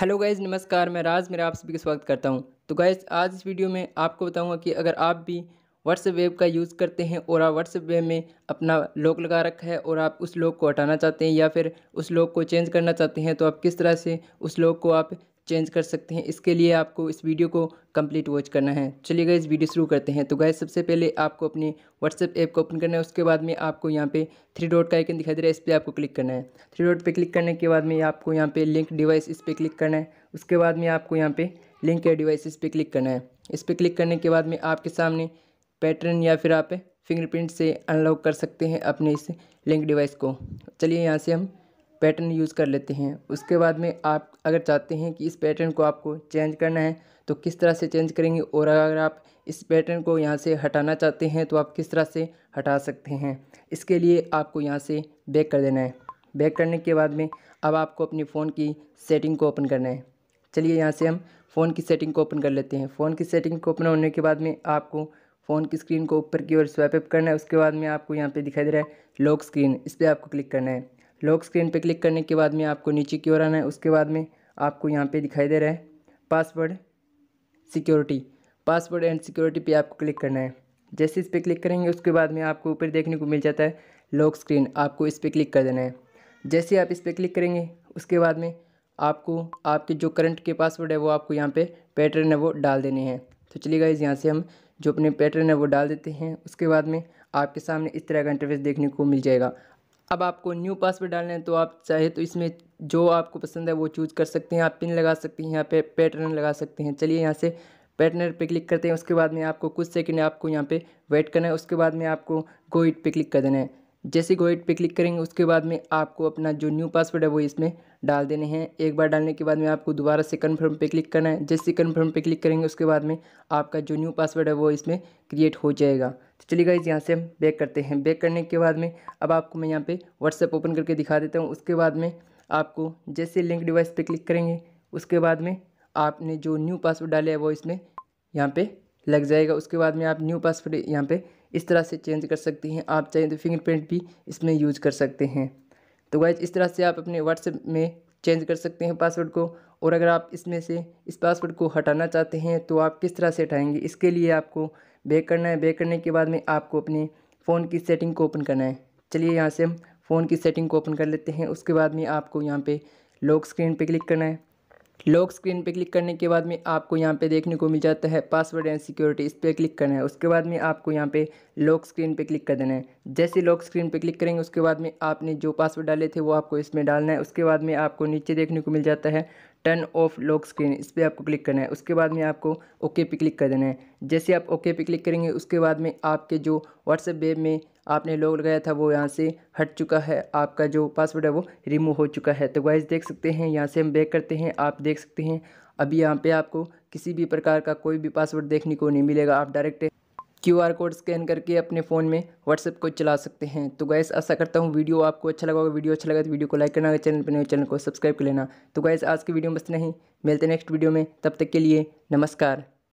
hello guys नमस्कार मैं राज मेरा आप सभी का स्वागत करता हूं तो गाइज आज इस वीडियो में आपको बताऊंगा कि अगर आप भी व्हाट्सएप वेब का यूज़ करते हैं और आप व्हाट्सएप वेब में अपना लॉक लगा रखा है और आप उस लॉक को हटाना चाहते हैं या फिर उस लॉक को चेंज करना चाहते हैं तो आप किस तरह से उस लॉक को आप चेंज कर सकते हैं इसके लिए आपको इस वीडियो को कंप्लीट वॉच करना है चलिए गए वीडियो शुरू करते हैं तो गए सबसे पहले आपको अपने व्हाट्सएप ऐप को ओपन करना है उसके बाद में आपको यहाँ पे थ्री डॉट का आइकन दिखाई दे रहा है इस पर आपको क्लिक करना है थ्री डॉट पे क्लिक करने के बाद में आपको यहाँ पे लिंक डिवाइस इस पर क्लिक करना है उसके बाद में आपको यहाँ पे लिंक या डिवाइस इस पर क्लिक करना है इस पर क्लिक करने के बाद में आपके सामने पैटर्न या फिर आप फिंगरप्रिंट से अनलॉक कर सकते हैं अपने इस लिंक डिवाइस को चलिए यहाँ से हम पैटर्न यूज़ कर लेते हैं उसके बाद में आप अगर चाहते हैं कि इस पैटर्न को आपको चेंज करना है तो किस तरह से चेंज करेंगे और अगर आप इस पैटर्न को यहाँ से हटाना चाहते हैं तो आप किस तरह से हटा सकते हैं इसके लिए आपको यहाँ से बैक कर देना है बैक करने के बाद में अब आपको अपने फ़ोन की सेटिंग को ओपन करना है चलिए यहाँ से हम फ़ोन की सेटिंग को ओपन कर लेते हैं फ़ोन की सेटिंग को ओपन होने के बाद में आपको फ़ोन की स्क्रीन को ऊपर की ओर स्वैपअप अप करना है उसके बाद में आपको यहाँ पे दिखाई दे रहा है लॉक स्क्रीन इस पर आपको क्लिक करना है लॉक स्क्रीन पर क्लिक करने के बाद में आपको नीचे की ओर आना है उसके बाद में आपको यहाँ पर दिखाई दे रहा है password security password and security पे आपको क्लिक करना है जैसे इस पर क्लिक करेंगे उसके बाद में आपको ऊपर देखने को मिल जाता है लॉक स्क्रीन आपको इस पर क्लिक कर देना है जैसे आप इस पर क्लिक करेंगे उसके बाद में आपको आपके जो करंट के पासवर्ड है वो आपको यहाँ पे पैटर्न है वो डाल देने हैं तो चलिए गाइज यहाँ से हम जो अपने पैटर्न है वो डाल देते हैं उसके बाद में आपके सामने इस तरह का इंटरफेस देखने को मिल जाएगा अब आपको न्यू पासवर्ड डालना है तो आप चाहे तो इसमें जो आपको पसंद है वो चूज कर सकते हैं आप पिन लगा सकते हैं यहाँ पे पैटर्न लगा सकते हैं चलिए यहाँ से पैटर्न पे क्लिक करते हैं उसके बाद में आपको कुछ सेकंड आपको यहाँ पे वेट करना है उसके बाद में आपको गो इट पे क्लिक कर देना है जैसे गोइट पे क्लिक करेंगे उसके बाद में आपको अपना जो न्यू पासवर्ड है वो इसमें डाल देने हैं एक बार डालने के बाद में आपको दोबारा से कन्फर्म पे क्लिक करना है जैसे कन्फर्म पे क्लिक करेंगे उसके बाद में आपका जो न्यू पासवर्ड है वो इसमें क्रिएट हो जाएगा तो चलिए गाइज यहाँ से हम बैक करते हैं बैक करने के बाद में अब आपको मैं यहाँ पर व्हाट्सएप ओपन करके दिखा देता हूँ उसके बाद में आपको जैसे लिंक डिवाइस पर क्लिक करेंगे उसके बाद में आपने जो न्यू पासवर्ड डाले है वो इसमें यहाँ पर लग जाएगा उसके बाद में आप न्यू पासवर्ड यहाँ पर इस तरह से चेंज कर सकते हैं आप चाहें तो फिंगरप्रिंट भी इसमें यूज कर सकते हैं तो गाइज इस तरह से आप अपने व्हाट्सएप में चेंज कर सकते हैं पासवर्ड को और अगर आप इसमें से इस पासवर्ड को हटाना चाहते हैं तो आप किस तरह से हटाएंगे इसके लिए आपको बैक करना है बैक करने के बाद में आपको अपने फ़ोन की सेटिंग को ओपन करना है चलिए यहाँ से हम फ़ोन की सेटिंग को ओपन कर लेते हैं उसके बाद में आपको यहाँ पे लॉक स्क्रीन पे क्लिक करना है लॉक स्क्रीन पे क्लिक करने के बाद में आपको यहाँ पे देखने को मिल जाता है पासवर्ड एंड सिक्योरिटी इस पर क्लिक करना है उसके बाद में आपको यहाँ पे लॉक स्क्रीन पे क्लिक कर देना है जैसे लॉक स्क्रीन पे क्लिक करेंगे उसके बाद में आपने जो पासवर्ड डाले थे वो आपको इसमें डालना है उसके बाद में आपको नीचे देखने को मिल जाता है टर्न ऑफ लॉक स्क्रीन इस पर आपको क्लिक करना है उसके बाद में आपको ओके पे क्लिक कर देना है जैसे आप ओके पे क्लिक करेंगे उसके बाद में आपके जो व्हाट्सएप वेब में आपने लॉग लगाया था वो यहाँ से हट चुका है आपका जो पासवर्ड है वो रिमूव हो चुका है तो वाइज देख सकते हैं यहाँ से हम बैक करते हैं आप देख सकते हैं अभी यहाँ पे आपको किसी भी प्रकार का कोई भी पासवर्ड देखने को नहीं मिलेगा आप direct Q R code scan करके अपने फ़ोन में व्हाट्सएप को चला सकते हैं तो गैस आशा करता हूँ वीडियो आपको अच्छा लगा होगा वीडियो अच्छा लगा तो वीडियो को लाइक करना चैनल पर नए चैनल को सब्सक्राइब कर लेना तो गैस आज की वीडियो में बस नहीं मिलते नेक्स्ट वीडियो में तब तक के लिए नमस्कार